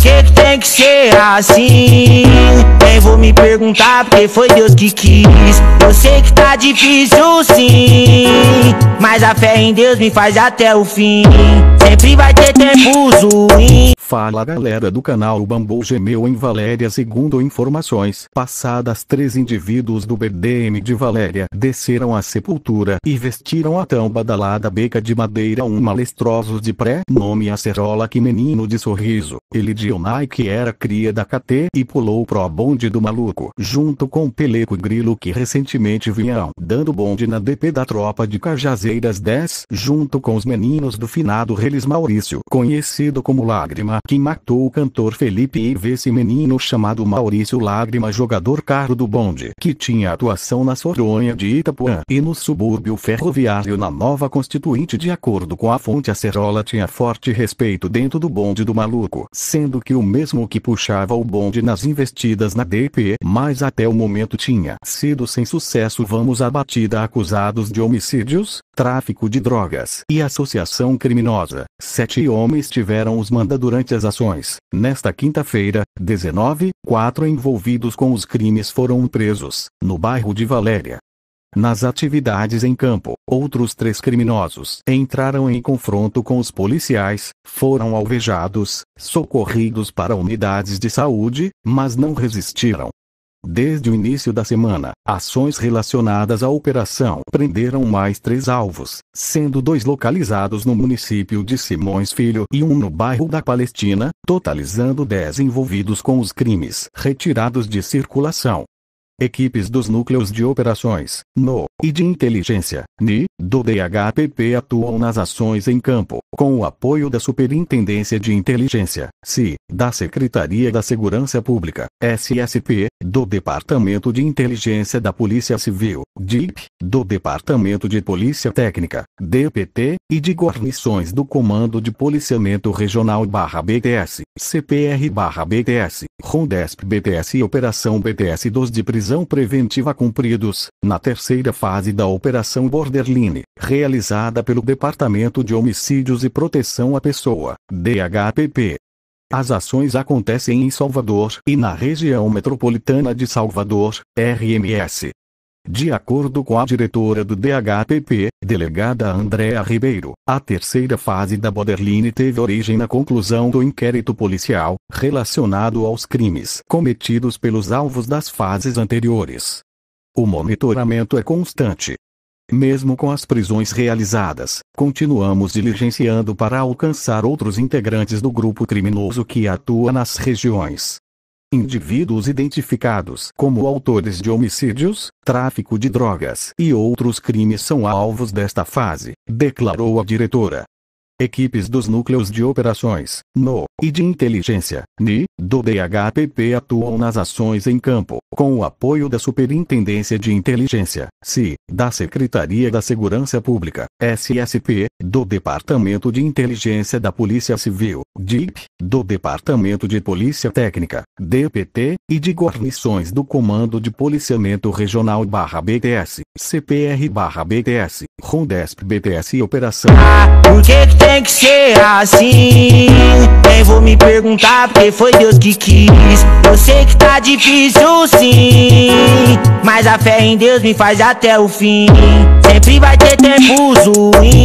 que, que tem que ser assim? Nem vou me perguntar porque foi Deus que quis. Eu sei que tá difícil sim, mas a fé em Deus me faz até o fim. Sempre vai ter tempos ruins. Fala galera do canal O Bambu gemeu em Valéria segundo informações passadas três indivíduos do BDM de Valéria desceram a sepultura e vestiram a tão badalada beca de madeira um malestroso de pré-nome acerola que menino de sorriso, ele de Onai que era cria da KT e pulou pro bonde do maluco junto com Peleco Grilo que recentemente vinham dando bonde na DP da tropa de Cajazeiras 10 junto com os meninos do finado Relis Maurício conhecido como Lágrima que matou o cantor Felipe e esse menino chamado Maurício Lágrima jogador carro do bonde que tinha atuação na Soronha de Itapuã e no subúrbio ferroviário na Nova Constituinte de acordo com a fonte Acerola tinha forte respeito dentro do bonde do maluco sendo que o mesmo que puxava o bonde nas investidas na DP mas até o momento tinha sido sem sucesso vamos à batida acusados de homicídios, tráfico de drogas e associação criminosa. Sete homens tiveram os manda durante as ações. Nesta quinta-feira, 19, quatro envolvidos com os crimes foram presos, no bairro de Valéria. Nas atividades em campo, outros três criminosos entraram em confronto com os policiais, foram alvejados, socorridos para unidades de saúde, mas não resistiram. Desde o início da semana, ações relacionadas à operação prenderam mais três alvos, sendo dois localizados no município de Simões Filho e um no bairro da Palestina, totalizando dez envolvidos com os crimes retirados de circulação equipes dos núcleos de operações, NO, e de inteligência, NI, do DHPP atuam nas ações em campo, com o apoio da Superintendência de Inteligência, SI, da Secretaria da Segurança Pública, SSP, do Departamento de Inteligência da Polícia Civil, DIP, do Departamento de Polícia Técnica, DPT, e de guarnições do Comando de Policiamento Regional/BTS, barra CPR/BTS, barra Rondesp BTS e Operação BTS 2 de prisão prisão preventiva cumpridos, na terceira fase da Operação Borderline, realizada pelo Departamento de Homicídios e Proteção à Pessoa, DHPP. As ações acontecem em Salvador e na região metropolitana de Salvador, RMS. De acordo com a diretora do DHPP, delegada Andréa Ribeiro, a terceira fase da Borderline teve origem na conclusão do inquérito policial, relacionado aos crimes cometidos pelos alvos das fases anteriores. O monitoramento é constante. Mesmo com as prisões realizadas, continuamos diligenciando para alcançar outros integrantes do grupo criminoso que atua nas regiões indivíduos identificados como autores de homicídios, tráfico de drogas e outros crimes são alvos desta fase, declarou a diretora equipes dos núcleos de operações, NO, e de inteligência, NI, do DHPP atuam nas ações em campo, com o apoio da Superintendência de Inteligência, SI, da Secretaria da Segurança Pública, SSP, do Departamento de Inteligência da Polícia Civil, DIP, do Departamento de Polícia Técnica, DPT, e de guarnições do Comando de Policiamento Regional barra BTS, CPR barra BTS, Rondesp BTS e Operação. Ah, tem que ser assim. Nem vou me perguntar porque foi Deus que quis. Eu sei que tá difícil sim, mas a fé em Deus me faz até o fim. Sempre vai ter tempos ruins.